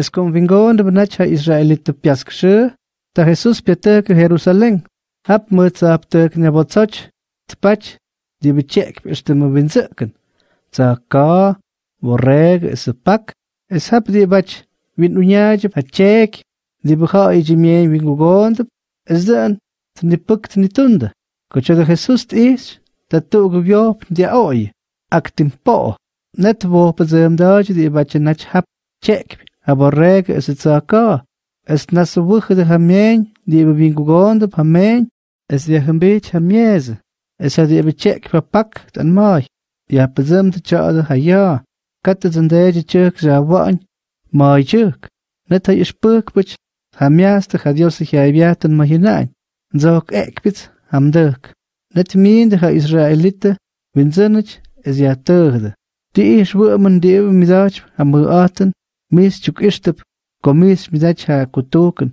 es convingon de benacha Israelit de piaskse, ta Jesus ke Jerusalem, ab mutz ab tek nebotzoch, tpach, di bechek bestem winzeken. Za ka, woreg es pak, es hab di bach, win unyaj pachek, di bucha ijimie e wingugond, es den, tni puk tni tunde. Kocha de Jesus is, ta tu gubiop di oi, aktim po, net wo pazem daj di bachenach hab chek. Abo esitzaka es nasuwuj de jamien diebe bingugond pamen es de jambich jamies es de bichek papak tan mai ya pezem te cha de haya kat de de chuk zawan mai chuk net hij spuk bich hamias te hadios sich jaibiat en mahinan zok ekpit hamduk net min de israelite winzenich es ja teugde Die is wo men dewe am Meeschuk ishtep, komis midacha kutoken,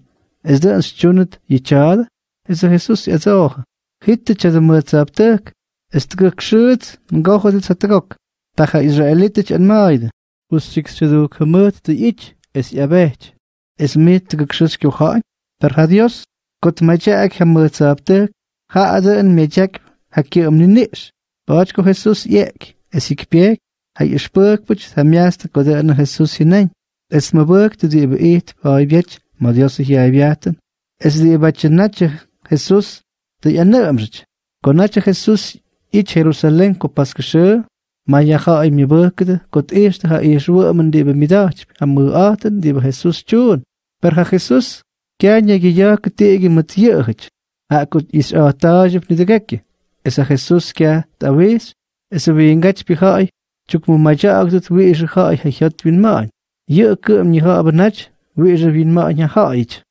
es de ans chunet yichad, es de Jesus yazoh. Hitte chadamuet zaptek, es de gkshuit, ngoho de zatrok, tacha Israelitich en maide. Ustik chadu kemut de ich, es yabech. Es mit de gkshuit kyohai, per hadios, kot mechak hamuet ha ade en mechak hakir om nish. Baatko Jesus yek, es ikpek, hij is spurkput, hem jaast, kode Jesus hinein. Es me buk te die beet bij biet, maar Dios is jij biaten. Es die batje natje Jesus te janer amrich. Kon natje Jesus ich Jerusalem ko paskeshe, maar ja ga ik me buk te kot eerst ga eerst wo men die bemidaach, am me aten die Jesus chun. Per ha Jesus kanya gija ketege met jeugd. Akut is ataj op nidegekje. Esa Jesus kya tawis, esa wingach bihai, chuk mu maja akut wi is khai hayat bin maan. Yë këm një ha bënach, vë rëvin ma një hajt.